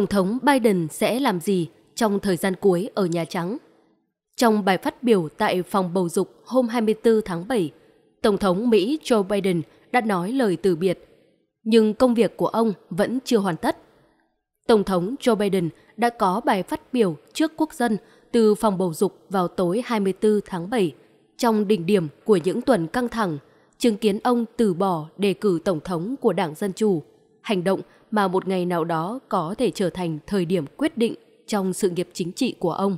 Tổng thống Biden sẽ làm gì trong thời gian cuối ở Nhà Trắng? Trong bài phát biểu tại phòng bầu dục hôm 24 tháng 7, Tổng thống Mỹ Joe Biden đã nói lời từ biệt, nhưng công việc của ông vẫn chưa hoàn tất. Tổng thống Joe Biden đã có bài phát biểu trước quốc dân từ phòng bầu dục vào tối 24 tháng 7, trong đỉnh điểm của những tuần căng thẳng, chứng kiến ông từ bỏ đề cử Tổng thống của Đảng Dân Chủ, hành động mà một ngày nào đó có thể trở thành thời điểm quyết định trong sự nghiệp chính trị của ông.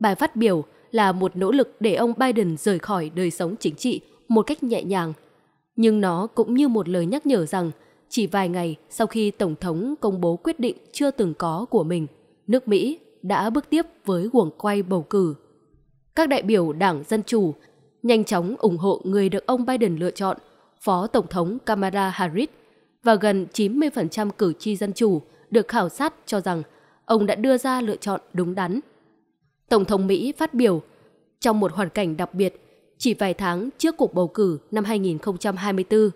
Bài phát biểu là một nỗ lực để ông Biden rời khỏi đời sống chính trị một cách nhẹ nhàng, nhưng nó cũng như một lời nhắc nhở rằng chỉ vài ngày sau khi Tổng thống công bố quyết định chưa từng có của mình, nước Mỹ đã bước tiếp với guồng quay bầu cử. Các đại biểu Đảng Dân Chủ nhanh chóng ủng hộ người được ông Biden lựa chọn, Phó Tổng thống Kamala Harris và gần 90% cử tri dân chủ được khảo sát cho rằng ông đã đưa ra lựa chọn đúng đắn. Tổng thống Mỹ phát biểu trong một hoàn cảnh đặc biệt chỉ vài tháng trước cuộc bầu cử năm 2024.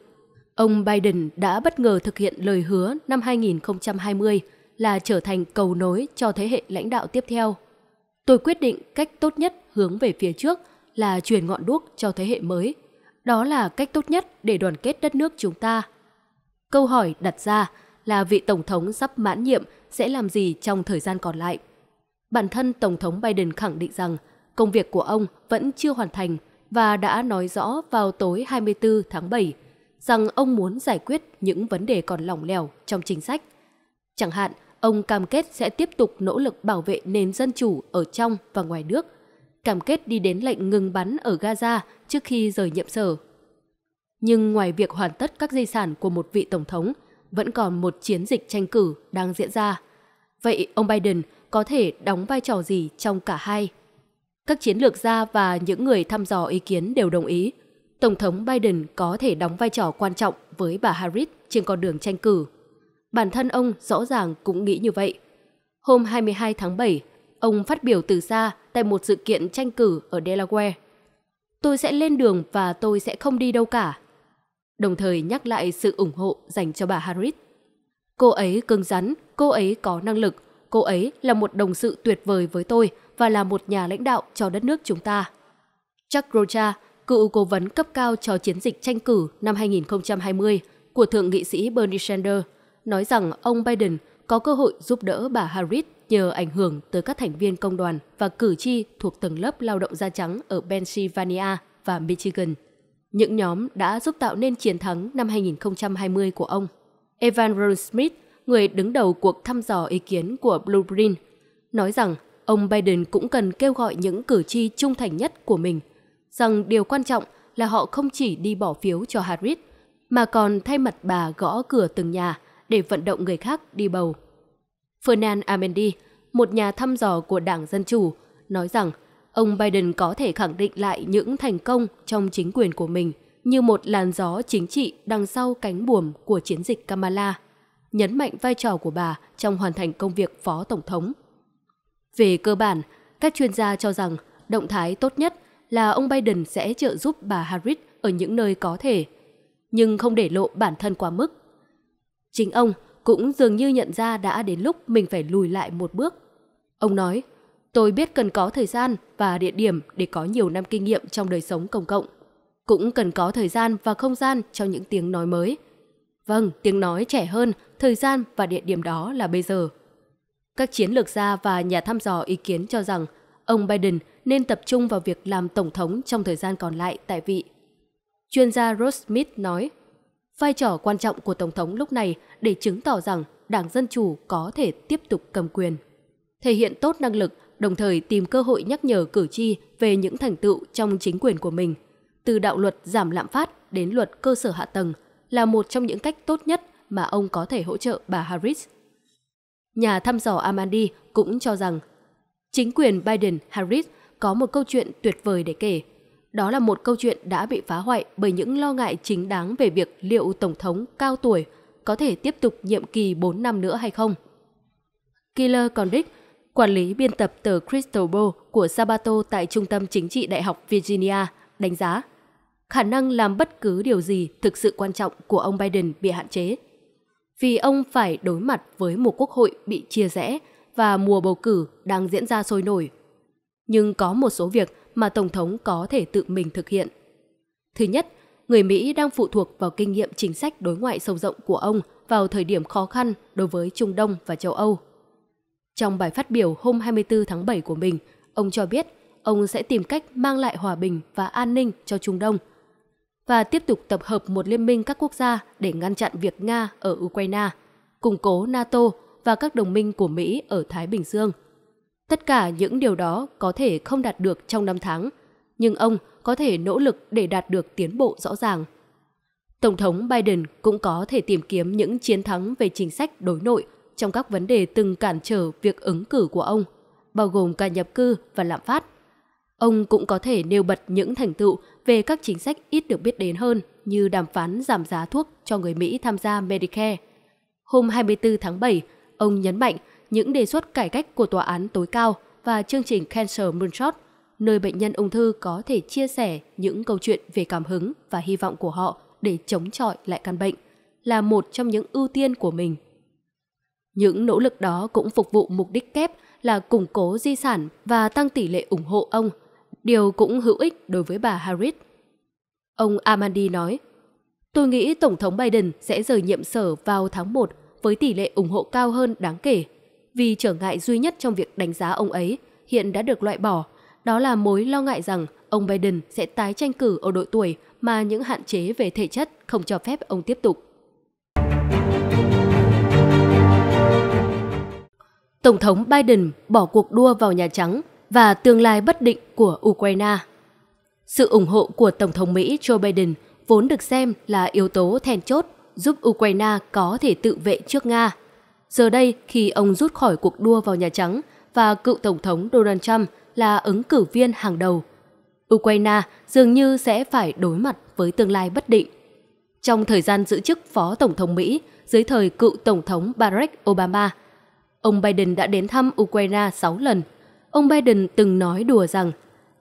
Ông Biden đã bất ngờ thực hiện lời hứa năm 2020 là trở thành cầu nối cho thế hệ lãnh đạo tiếp theo. Tôi quyết định cách tốt nhất hướng về phía trước là truyền ngọn đuốc cho thế hệ mới. Đó là cách tốt nhất để đoàn kết đất nước chúng ta – Câu hỏi đặt ra là vị Tổng thống sắp mãn nhiệm sẽ làm gì trong thời gian còn lại. Bản thân Tổng thống Biden khẳng định rằng công việc của ông vẫn chưa hoàn thành và đã nói rõ vào tối 24 tháng 7 rằng ông muốn giải quyết những vấn đề còn lỏng lẻo trong chính sách. Chẳng hạn, ông cam kết sẽ tiếp tục nỗ lực bảo vệ nền dân chủ ở trong và ngoài nước, cam kết đi đến lệnh ngừng bắn ở Gaza trước khi rời nhiệm sở nhưng ngoài việc hoàn tất các di sản của một vị tổng thống, vẫn còn một chiến dịch tranh cử đang diễn ra. Vậy ông Biden có thể đóng vai trò gì trong cả hai? Các chiến lược gia và những người thăm dò ý kiến đều đồng ý, Tổng thống Biden có thể đóng vai trò quan trọng với bà Harris trên con đường tranh cử. Bản thân ông rõ ràng cũng nghĩ như vậy. Hôm 22 tháng 7, ông phát biểu từ xa tại một sự kiện tranh cử ở Delaware. Tôi sẽ lên đường và tôi sẽ không đi đâu cả đồng thời nhắc lại sự ủng hộ dành cho bà Harris. Cô ấy cứng rắn, cô ấy có năng lực, cô ấy là một đồng sự tuyệt vời với tôi và là một nhà lãnh đạo cho đất nước chúng ta. Chuck Rocha, cựu cố vấn cấp cao cho chiến dịch tranh cử năm 2020 của Thượng nghị sĩ Bernie Sanders, nói rằng ông Biden có cơ hội giúp đỡ bà Harris nhờ ảnh hưởng tới các thành viên công đoàn và cử tri thuộc tầng lớp lao động da trắng ở Pennsylvania và Michigan những nhóm đã giúp tạo nên chiến thắng năm 2020 của ông. Evan Ron Smith, người đứng đầu cuộc thăm dò ý kiến của Blueprint, nói rằng ông Biden cũng cần kêu gọi những cử tri trung thành nhất của mình, rằng điều quan trọng là họ không chỉ đi bỏ phiếu cho Harris, mà còn thay mặt bà gõ cửa từng nhà để vận động người khác đi bầu. Fernand Amendi, một nhà thăm dò của Đảng Dân Chủ, nói rằng ông Biden có thể khẳng định lại những thành công trong chính quyền của mình như một làn gió chính trị đằng sau cánh buồm của chiến dịch Kamala, nhấn mạnh vai trò của bà trong hoàn thành công việc phó tổng thống. Về cơ bản, các chuyên gia cho rằng động thái tốt nhất là ông Biden sẽ trợ giúp bà Harris ở những nơi có thể, nhưng không để lộ bản thân quá mức. Chính ông cũng dường như nhận ra đã đến lúc mình phải lùi lại một bước. Ông nói, Tôi biết cần có thời gian và địa điểm để có nhiều năm kinh nghiệm trong đời sống công cộng. Cũng cần có thời gian và không gian cho những tiếng nói mới. Vâng, tiếng nói trẻ hơn, thời gian và địa điểm đó là bây giờ. Các chiến lược gia và nhà thăm dò ý kiến cho rằng ông Biden nên tập trung vào việc làm tổng thống trong thời gian còn lại tại vị. Chuyên gia Ross Smith nói, vai trò quan trọng của tổng thống lúc này để chứng tỏ rằng Đảng Dân chủ có thể tiếp tục cầm quyền, thể hiện tốt năng lực đồng thời tìm cơ hội nhắc nhở cử tri về những thành tựu trong chính quyền của mình. Từ đạo luật giảm lạm phát đến luật cơ sở hạ tầng là một trong những cách tốt nhất mà ông có thể hỗ trợ bà Harris. Nhà thăm dò Amandi cũng cho rằng chính quyền Biden-Harris có một câu chuyện tuyệt vời để kể. Đó là một câu chuyện đã bị phá hoại bởi những lo ngại chính đáng về việc liệu Tổng thống cao tuổi có thể tiếp tục nhiệm kỳ 4 năm nữa hay không. Killer Condrick quản lý biên tập tờ Crystal Ball của Sabato tại Trung tâm Chính trị Đại học Virginia, đánh giá khả năng làm bất cứ điều gì thực sự quan trọng của ông Biden bị hạn chế. Vì ông phải đối mặt với một quốc hội bị chia rẽ và mùa bầu cử đang diễn ra sôi nổi. Nhưng có một số việc mà Tổng thống có thể tự mình thực hiện. Thứ nhất, người Mỹ đang phụ thuộc vào kinh nghiệm chính sách đối ngoại sâu rộng của ông vào thời điểm khó khăn đối với Trung Đông và châu Âu – trong bài phát biểu hôm 24 tháng 7 của mình, ông cho biết ông sẽ tìm cách mang lại hòa bình và an ninh cho Trung Đông và tiếp tục tập hợp một liên minh các quốc gia để ngăn chặn việc Nga ở Ukraine, củng cố NATO và các đồng minh của Mỹ ở Thái Bình Dương. Tất cả những điều đó có thể không đạt được trong năm tháng, nhưng ông có thể nỗ lực để đạt được tiến bộ rõ ràng. Tổng thống Biden cũng có thể tìm kiếm những chiến thắng về chính sách đối nội trong các vấn đề từng cản trở việc ứng cử của ông, bao gồm cả nhập cư và lạm phát. Ông cũng có thể nêu bật những thành tựu về các chính sách ít được biết đến hơn như đàm phán giảm giá thuốc cho người Mỹ tham gia Medicare. Hôm 24 tháng 7, ông nhấn mạnh những đề xuất cải cách của tòa án tối cao và chương trình Cancer Moonshot, nơi bệnh nhân ung thư có thể chia sẻ những câu chuyện về cảm hứng và hy vọng của họ để chống chọi lại căn bệnh, là một trong những ưu tiên của mình những nỗ lực đó cũng phục vụ mục đích kép là củng cố di sản và tăng tỷ lệ ủng hộ ông, điều cũng hữu ích đối với bà Harris. Ông Amandi nói, Tôi nghĩ Tổng thống Biden sẽ rời nhiệm sở vào tháng 1 với tỷ lệ ủng hộ cao hơn đáng kể, vì trở ngại duy nhất trong việc đánh giá ông ấy hiện đã được loại bỏ, đó là mối lo ngại rằng ông Biden sẽ tái tranh cử ở độ tuổi mà những hạn chế về thể chất không cho phép ông tiếp tục. Tổng thống Biden bỏ cuộc đua vào Nhà Trắng và tương lai bất định của Ukraine. Sự ủng hộ của Tổng thống Mỹ Joe Biden vốn được xem là yếu tố then chốt giúp Ukraine có thể tự vệ trước Nga. Giờ đây, khi ông rút khỏi cuộc đua vào Nhà Trắng và cựu Tổng thống Donald Trump là ứng cử viên hàng đầu, Ukraine dường như sẽ phải đối mặt với tương lai bất định. Trong thời gian giữ chức Phó Tổng thống Mỹ dưới thời cựu Tổng thống Barack Obama – Ông Biden đã đến thăm Ukraine 6 lần. Ông Biden từng nói đùa rằng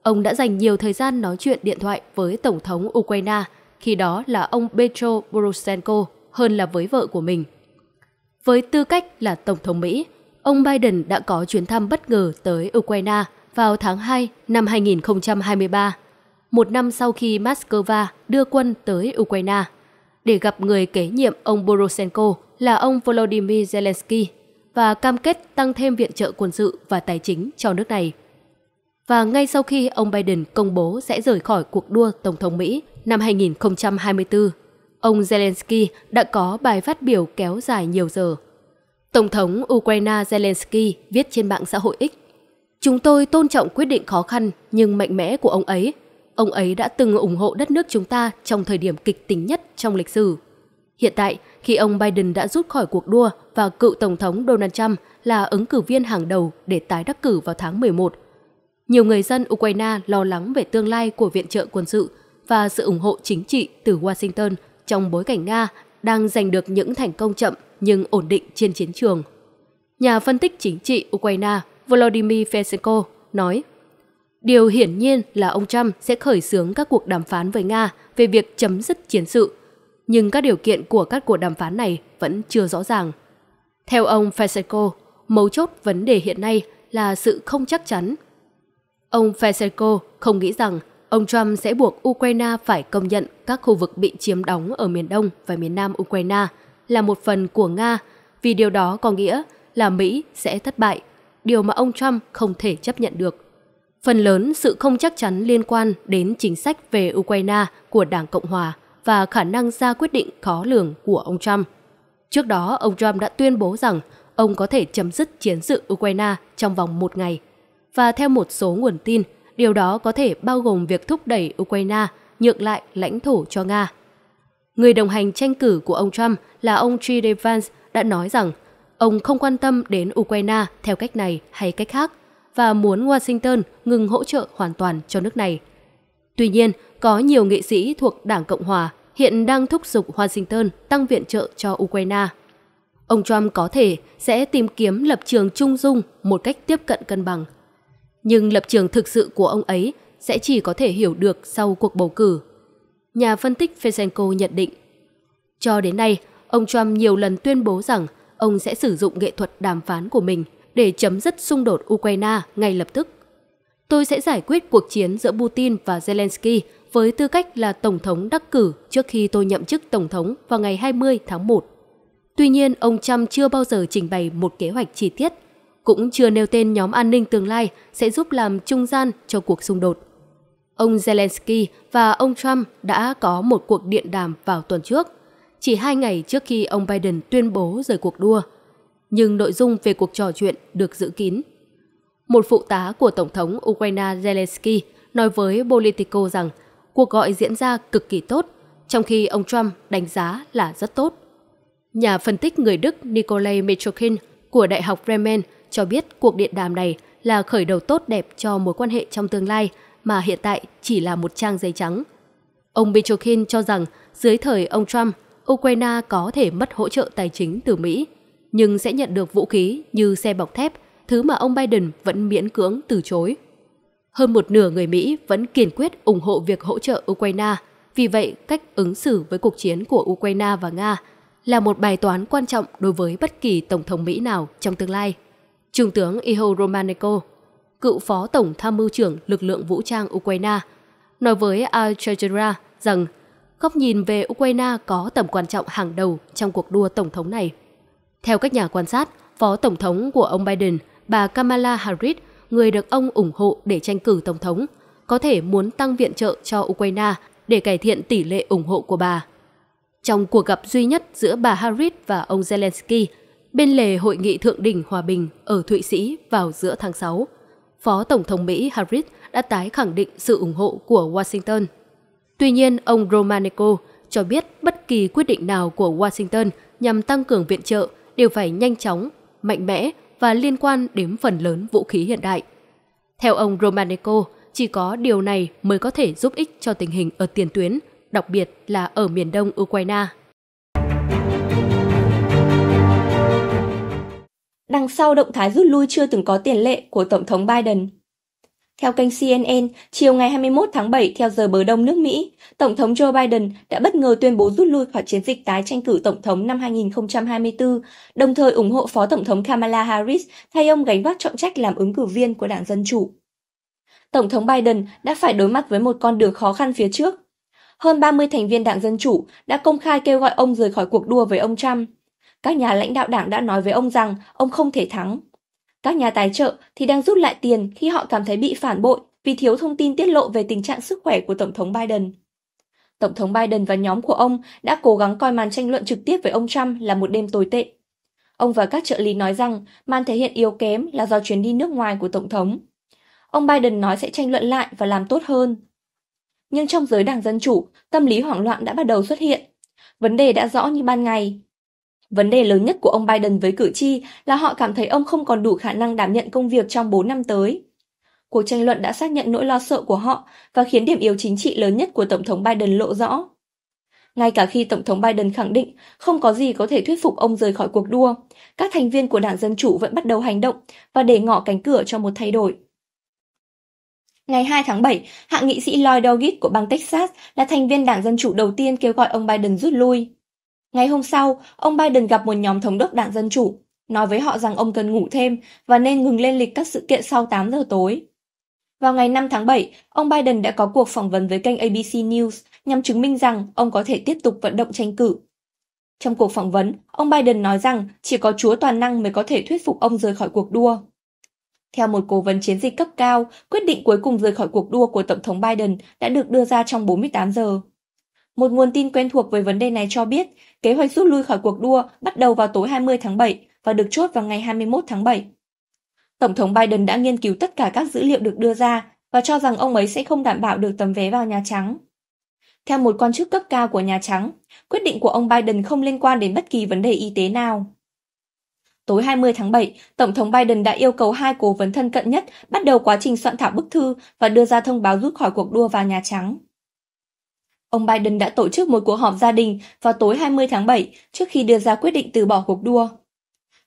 ông đã dành nhiều thời gian nói chuyện điện thoại với Tổng thống Ukraine, khi đó là ông Petro Poroshenko, hơn là với vợ của mình. Với tư cách là Tổng thống Mỹ, ông Biden đã có chuyến thăm bất ngờ tới Ukraine vào tháng 2 năm 2023, một năm sau khi Moscow đưa quân tới Ukraine, để gặp người kế nhiệm ông Poroshenko là ông Volodymyr Zelensky và cam kết tăng thêm viện trợ quân sự và tài chính cho nước này. Và ngay sau khi ông Biden công bố sẽ rời khỏi cuộc đua Tổng thống Mỹ năm 2024, ông Zelensky đã có bài phát biểu kéo dài nhiều giờ. Tổng thống Ukraine Zelensky viết trên mạng xã hội X Chúng tôi tôn trọng quyết định khó khăn nhưng mạnh mẽ của ông ấy. Ông ấy đã từng ủng hộ đất nước chúng ta trong thời điểm kịch tính nhất trong lịch sử. Hiện tại, khi ông Biden đã rút khỏi cuộc đua và cựu Tổng thống Donald Trump là ứng cử viên hàng đầu để tái đắc cử vào tháng 11, nhiều người dân Ukraine lo lắng về tương lai của viện trợ quân sự và sự ủng hộ chính trị từ Washington trong bối cảnh Nga đang giành được những thành công chậm nhưng ổn định trên chiến trường. Nhà phân tích chính trị Ukraine Volodymyr Fesenko nói, Điều hiển nhiên là ông Trump sẽ khởi xướng các cuộc đàm phán với Nga về việc chấm dứt chiến sự nhưng các điều kiện của các cuộc đàm phán này vẫn chưa rõ ràng. Theo ông Fesenko, mấu chốt vấn đề hiện nay là sự không chắc chắn. Ông Fesenko không nghĩ rằng ông Trump sẽ buộc Ukraine phải công nhận các khu vực bị chiếm đóng ở miền Đông và miền Nam Ukraine là một phần của Nga, vì điều đó có nghĩa là Mỹ sẽ thất bại, điều mà ông Trump không thể chấp nhận được. Phần lớn sự không chắc chắn liên quan đến chính sách về Ukraine của Đảng Cộng Hòa – và khả năng ra quyết định khó lường của ông Trump. Trước đó, ông Trump đã tuyên bố rằng ông có thể chấm dứt chiến sự Ukraine trong vòng một ngày. Và theo một số nguồn tin, điều đó có thể bao gồm việc thúc đẩy Ukraine nhượng lại lãnh thổ cho Nga. Người đồng hành tranh cử của ông Trump là ông j Vance đã nói rằng ông không quan tâm đến Ukraine theo cách này hay cách khác và muốn Washington ngừng hỗ trợ hoàn toàn cho nước này – Tuy nhiên, có nhiều nghị sĩ thuộc Đảng Cộng Hòa hiện đang thúc giục Washington tăng viện trợ cho Ukraine. Ông Trump có thể sẽ tìm kiếm lập trường trung dung một cách tiếp cận cân bằng. Nhưng lập trường thực sự của ông ấy sẽ chỉ có thể hiểu được sau cuộc bầu cử. Nhà phân tích Fesenko nhận định, cho đến nay, ông Trump nhiều lần tuyên bố rằng ông sẽ sử dụng nghệ thuật đàm phán của mình để chấm dứt xung đột Ukraine ngay lập tức. Tôi sẽ giải quyết cuộc chiến giữa Putin và Zelensky với tư cách là Tổng thống đắc cử trước khi tôi nhậm chức Tổng thống vào ngày 20 tháng 1. Tuy nhiên, ông Trump chưa bao giờ trình bày một kế hoạch chi tiết, cũng chưa nêu tên nhóm an ninh tương lai sẽ giúp làm trung gian cho cuộc xung đột. Ông Zelensky và ông Trump đã có một cuộc điện đàm vào tuần trước, chỉ hai ngày trước khi ông Biden tuyên bố rời cuộc đua. Nhưng nội dung về cuộc trò chuyện được giữ kín – một phụ tá của Tổng thống Ukraine Zelensky nói với Politico rằng cuộc gọi diễn ra cực kỳ tốt, trong khi ông Trump đánh giá là rất tốt. Nhà phân tích người Đức Nikolai Metrokin của Đại học Bremen cho biết cuộc điện đàm này là khởi đầu tốt đẹp cho mối quan hệ trong tương lai mà hiện tại chỉ là một trang giấy trắng. Ông Metrokin cho rằng dưới thời ông Trump, Ukraine có thể mất hỗ trợ tài chính từ Mỹ, nhưng sẽ nhận được vũ khí như xe bọc thép thứ mà ông Biden vẫn miễn cưỡng từ chối. Hơn một nửa người Mỹ vẫn kiên quyết ủng hộ việc hỗ trợ Ukraine, vì vậy cách ứng xử với cuộc chiến của Ukraine và Nga là một bài toán quan trọng đối với bất kỳ Tổng thống Mỹ nào trong tương lai. Trung tướng Iho Romanenko, cựu phó tổng tham mưu trưởng lực lượng vũ trang Ukraine, nói với Al Jazeera rằng góc nhìn về Ukraine có tầm quan trọng hàng đầu trong cuộc đua tổng thống này. Theo các nhà quan sát, phó tổng thống của ông Biden – bà Kamala Harris, người được ông ủng hộ để tranh cử Tổng thống, có thể muốn tăng viện trợ cho Ukraine để cải thiện tỷ lệ ủng hộ của bà. Trong cuộc gặp duy nhất giữa bà Harris và ông Zelensky, bên lề hội nghị thượng đỉnh hòa bình ở Thụy Sĩ vào giữa tháng 6, Phó Tổng thống Mỹ Harris đã tái khẳng định sự ủng hộ của Washington. Tuy nhiên, ông Romanenko cho biết bất kỳ quyết định nào của Washington nhằm tăng cường viện trợ đều phải nhanh chóng, mạnh mẽ và liên quan đến phần lớn vũ khí hiện đại. Theo ông Romanenko, chỉ có điều này mới có thể giúp ích cho tình hình ở tiền tuyến, đặc biệt là ở miền đông Ukraine. Đằng sau động thái rút lui chưa từng có tiền lệ của Tổng thống Biden, theo kênh CNN, chiều ngày 21 tháng 7 theo giờ bờ đông nước Mỹ, Tổng thống Joe Biden đã bất ngờ tuyên bố rút lui khỏi chiến dịch tái tranh cử Tổng thống năm 2024, đồng thời ủng hộ Phó Tổng thống Kamala Harris thay ông gánh vác trọng trách làm ứng cử viên của Đảng Dân Chủ. Tổng thống Biden đã phải đối mặt với một con đường khó khăn phía trước. Hơn 30 thành viên Đảng Dân Chủ đã công khai kêu gọi ông rời khỏi cuộc đua với ông Trump. Các nhà lãnh đạo đảng đã nói với ông rằng ông không thể thắng, các nhà tài trợ thì đang rút lại tiền khi họ cảm thấy bị phản bội vì thiếu thông tin tiết lộ về tình trạng sức khỏe của Tổng thống Biden. Tổng thống Biden và nhóm của ông đã cố gắng coi màn tranh luận trực tiếp với ông Trump là một đêm tồi tệ. Ông và các trợ lý nói rằng màn thể hiện yếu kém là do chuyến đi nước ngoài của Tổng thống. Ông Biden nói sẽ tranh luận lại và làm tốt hơn. Nhưng trong giới đảng Dân Chủ, tâm lý hoảng loạn đã bắt đầu xuất hiện. Vấn đề đã rõ như ban ngày, Vấn đề lớn nhất của ông Biden với cử tri là họ cảm thấy ông không còn đủ khả năng đảm nhận công việc trong 4 năm tới. Cuộc tranh luận đã xác nhận nỗi lo sợ của họ và khiến điểm yếu chính trị lớn nhất của Tổng thống Biden lộ rõ. Ngay cả khi Tổng thống Biden khẳng định không có gì có thể thuyết phục ông rời khỏi cuộc đua, các thành viên của Đảng Dân Chủ vẫn bắt đầu hành động và để ngỏ cánh cửa cho một thay đổi. Ngày 2 tháng 7, hạ nghị sĩ Lloyd Doggett của bang Texas là thành viên Đảng Dân Chủ đầu tiên kêu gọi ông Biden rút lui. Ngày hôm sau, ông Biden gặp một nhóm thống đốc đảng Dân Chủ, nói với họ rằng ông cần ngủ thêm và nên ngừng lên lịch các sự kiện sau 8 giờ tối. Vào ngày 5 tháng 7, ông Biden đã có cuộc phỏng vấn với kênh ABC News nhằm chứng minh rằng ông có thể tiếp tục vận động tranh cử. Trong cuộc phỏng vấn, ông Biden nói rằng chỉ có Chúa toàn năng mới có thể thuyết phục ông rời khỏi cuộc đua. Theo một cố vấn chiến dịch cấp cao, quyết định cuối cùng rời khỏi cuộc đua của Tổng thống Biden đã được đưa ra trong 48 giờ. Một nguồn tin quen thuộc về vấn đề này cho biết, kế hoạch rút lui khỏi cuộc đua bắt đầu vào tối 20 tháng 7 và được chốt vào ngày 21 tháng 7. Tổng thống Biden đã nghiên cứu tất cả các dữ liệu được đưa ra và cho rằng ông ấy sẽ không đảm bảo được tấm vé vào Nhà Trắng. Theo một quan chức cấp cao của Nhà Trắng, quyết định của ông Biden không liên quan đến bất kỳ vấn đề y tế nào. Tối 20 tháng 7, Tổng thống Biden đã yêu cầu hai cố vấn thân cận nhất bắt đầu quá trình soạn thảo bức thư và đưa ra thông báo rút khỏi cuộc đua vào Nhà Trắng. Ông Biden đã tổ chức một cuộc họp gia đình vào tối 20 tháng 7 trước khi đưa ra quyết định từ bỏ cuộc đua.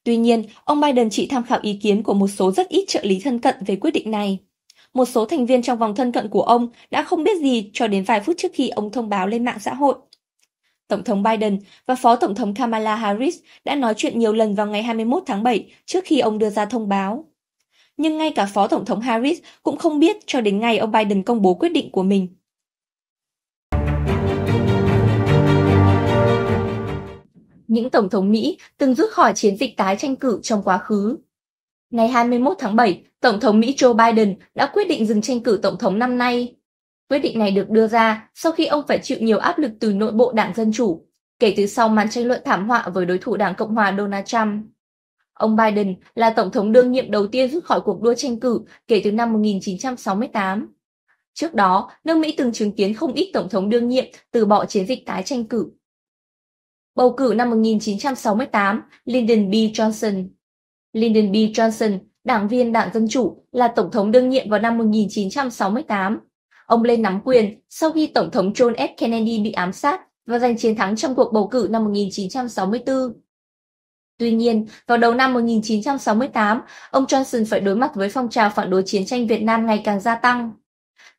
Tuy nhiên, ông Biden chỉ tham khảo ý kiến của một số rất ít trợ lý thân cận về quyết định này. Một số thành viên trong vòng thân cận của ông đã không biết gì cho đến vài phút trước khi ông thông báo lên mạng xã hội. Tổng thống Biden và Phó Tổng thống Kamala Harris đã nói chuyện nhiều lần vào ngày 21 tháng 7 trước khi ông đưa ra thông báo. Nhưng ngay cả Phó Tổng thống Harris cũng không biết cho đến ngày ông Biden công bố quyết định của mình. những tổng thống Mỹ từng rút khỏi chiến dịch tái tranh cử trong quá khứ. Ngày 21 tháng 7, Tổng thống Mỹ Joe Biden đã quyết định dừng tranh cử tổng thống năm nay. Quyết định này được đưa ra sau khi ông phải chịu nhiều áp lực từ nội bộ Đảng Dân Chủ, kể từ sau màn tranh luận thảm họa với đối thủ Đảng Cộng hòa Donald Trump. Ông Biden là tổng thống đương nhiệm đầu tiên rút khỏi cuộc đua tranh cử kể từ năm 1968. Trước đó, nước Mỹ từng chứng kiến không ít tổng thống đương nhiệm từ bỏ chiến dịch tái tranh cử. Bầu cử năm 1968, Lyndon B. Johnson Lyndon B. Johnson, đảng viên đảng Dân Chủ, là tổng thống đương nhiệm vào năm 1968. Ông lên nắm quyền sau khi Tổng thống John F. Kennedy bị ám sát và giành chiến thắng trong cuộc bầu cử năm 1964. Tuy nhiên, vào đầu năm 1968, ông Johnson phải đối mặt với phong trào phản đối chiến tranh Việt Nam ngày càng gia tăng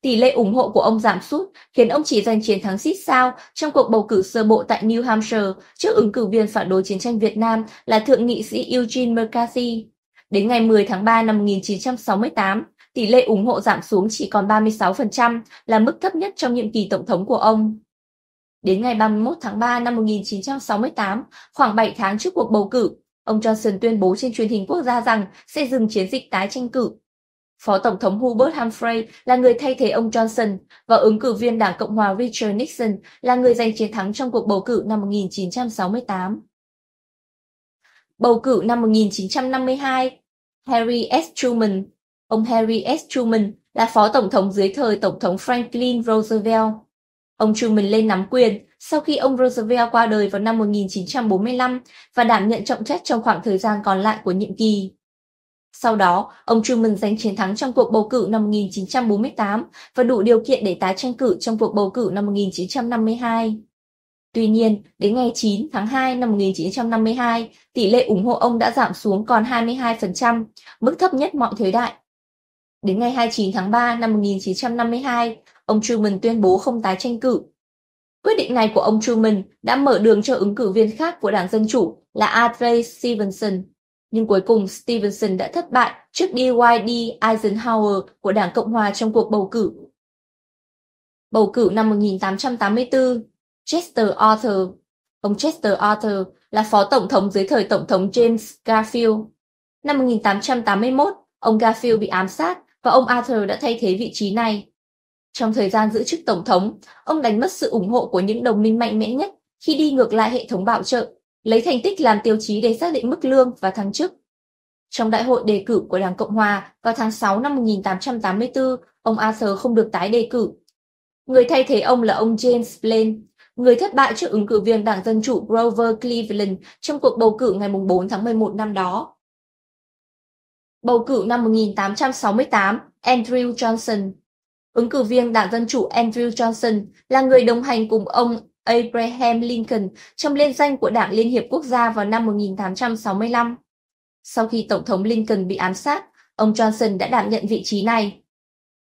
tỷ lệ ủng hộ của ông giảm sút, khiến ông chỉ giành chiến thắng xít sao trong cuộc bầu cử sơ bộ tại New Hampshire trước ứng cử viên phản đối chiến tranh Việt Nam là Thượng nghị sĩ Eugene McCarthy. Đến ngày 10 tháng 3 năm 1968, tỷ lệ ủng hộ giảm xuống chỉ còn 36%, là mức thấp nhất trong nhiệm kỳ tổng thống của ông. Đến ngày 31 tháng 3 năm 1968, khoảng 7 tháng trước cuộc bầu cử, ông Johnson tuyên bố trên truyền hình quốc gia rằng sẽ dừng chiến dịch tái tranh cử Phó Tổng thống Hubert Humphrey là người thay thế ông Johnson và ứng cử viên Đảng Cộng hòa Richard Nixon là người giành chiến thắng trong cuộc bầu cử năm 1968. Bầu cử năm 1952, Harry S. Truman Ông Harry S. Truman là Phó Tổng thống dưới thời Tổng thống Franklin Roosevelt. Ông Truman lên nắm quyền sau khi ông Roosevelt qua đời vào năm 1945 và đảm nhận trọng trách trong khoảng thời gian còn lại của nhiệm kỳ. Sau đó, ông Truman giành chiến thắng trong cuộc bầu cử năm 1948 và đủ điều kiện để tái tranh cử trong cuộc bầu cử năm 1952. Tuy nhiên, đến ngày 9 tháng 2 năm 1952, tỷ lệ ủng hộ ông đã giảm xuống còn 22%, mức thấp nhất mọi thời đại. Đến ngày 29 tháng 3 năm 1952, ông Truman tuyên bố không tái tranh cử. Quyết định này của ông Truman đã mở đường cho ứng cử viên khác của Đảng Dân Chủ là Adlai Stevenson. Nhưng cuối cùng Stevenson đã thất bại trước D.Y.D. Eisenhower của Đảng Cộng Hòa trong cuộc bầu cử. Bầu cử năm 1884, Chester Arthur. Ông Chester Arthur là phó tổng thống dưới thời tổng thống James Garfield. Năm 1881, ông Garfield bị ám sát và ông Arthur đã thay thế vị trí này. Trong thời gian giữ chức tổng thống, ông đánh mất sự ủng hộ của những đồng minh mạnh mẽ nhất khi đi ngược lại hệ thống bảo trợ lấy thành tích làm tiêu chí để xác định mức lương và thăng chức. Trong đại hội đề cử của Đảng Cộng Hòa vào tháng 6 năm 1884, ông Arthur không được tái đề cử. Người thay thế ông là ông James Blaine, người thất bại trước ứng cử viên Đảng Dân Chủ Grover Cleveland trong cuộc bầu cử ngày 4 tháng 11 năm đó. Bầu cử năm 1868, Andrew Johnson Ứng cử viên Đảng Dân Chủ Andrew Johnson là người đồng hành cùng ông Abraham Lincoln trong liên danh của Đảng Liên Hiệp Quốc gia vào năm 1865. Sau khi Tổng thống Lincoln bị ám sát, ông Johnson đã đảm nhận vị trí này.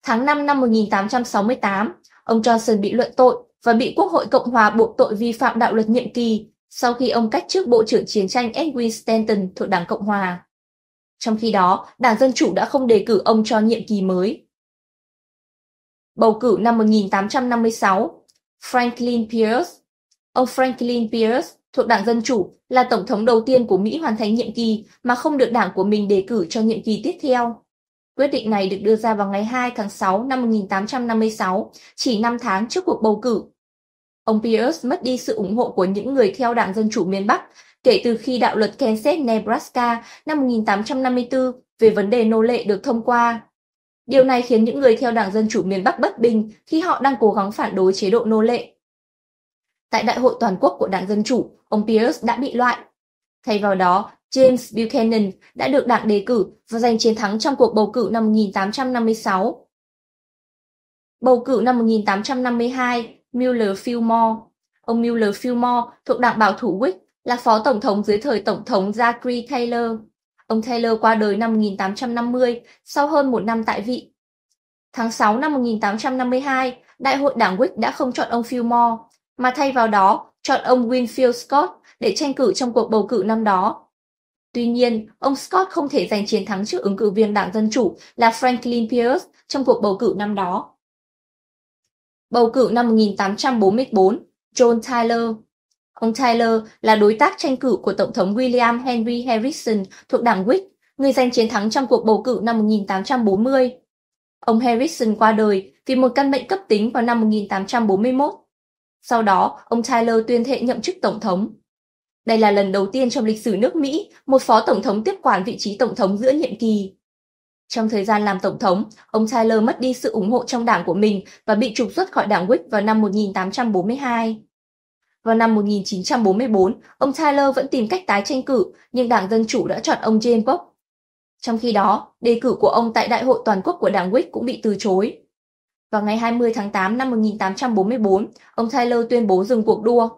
Tháng 5 năm 1868, ông Johnson bị luận tội và bị Quốc hội Cộng hòa buộc tội vi phạm đạo luật nhiệm kỳ sau khi ông cách chức Bộ trưởng Chiến tranh Edwin Stanton thuộc Đảng Cộng hòa. Trong khi đó, Đảng Dân Chủ đã không đề cử ông cho nhiệm kỳ mới. Bầu cử năm 1856, Franklin Pierce. Ông Franklin Pierce thuộc Đảng Dân Chủ là tổng thống đầu tiên của Mỹ hoàn thành nhiệm kỳ mà không được đảng của mình đề cử cho nhiệm kỳ tiếp theo. Quyết định này được đưa ra vào ngày 2 tháng 6 năm 1856, chỉ 5 tháng trước cuộc bầu cử. Ông Pierce mất đi sự ủng hộ của những người theo Đảng Dân Chủ miền Bắc kể từ khi đạo luật Kansas-Nebraska năm 1854 về vấn đề nô lệ được thông qua. Điều này khiến những người theo Đảng Dân Chủ miền Bắc bất bình khi họ đang cố gắng phản đối chế độ nô lệ. Tại đại hội toàn quốc của Đảng Dân Chủ, ông Pierce đã bị loại. Thay vào đó, James Buchanan đã được đảng đề cử và giành chiến thắng trong cuộc bầu cử năm 1856. Bầu cử năm 1852, Mueller Fillmore. Ông Mueller Fillmore thuộc đảng bảo thủ Whig là phó tổng thống dưới thời tổng thống Zachary Taylor. Ông Taylor qua đời năm 1850 sau hơn một năm tại vị. Tháng 6 năm 1852, Đại hội đảng Whig đã không chọn ông Fillmore, mà thay vào đó chọn ông Winfield Scott để tranh cử trong cuộc bầu cử năm đó. Tuy nhiên, ông Scott không thể giành chiến thắng trước ứng cử viên đảng Dân Chủ là Franklin Pierce trong cuộc bầu cử năm đó. Bầu cử năm 1844, John Tyler Ông Tyler là đối tác tranh cử của Tổng thống William Henry Harrison thuộc đảng Whig, người giành chiến thắng trong cuộc bầu cử năm 1840. Ông Harrison qua đời vì một căn bệnh cấp tính vào năm 1841. Sau đó, ông Tyler tuyên thệ nhậm chức Tổng thống. Đây là lần đầu tiên trong lịch sử nước Mỹ một phó tổng thống tiếp quản vị trí tổng thống giữa nhiệm kỳ. Trong thời gian làm tổng thống, ông Tyler mất đi sự ủng hộ trong đảng của mình và bị trục xuất khỏi đảng Whig vào năm 1842. Vào năm 1944, ông Tyler vẫn tìm cách tái tranh cử, nhưng Đảng Dân Chủ đã chọn ông James Bock. Trong khi đó, đề cử của ông tại Đại hội Toàn quốc của Đảng Whig cũng bị từ chối. Vào ngày 20 tháng 8 năm 1844, ông Tyler tuyên bố dừng cuộc đua.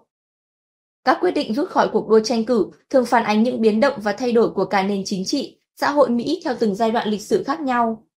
Các quyết định rút khỏi cuộc đua tranh cử thường phản ánh những biến động và thay đổi của cả nền chính trị, xã hội Mỹ theo từng giai đoạn lịch sử khác nhau.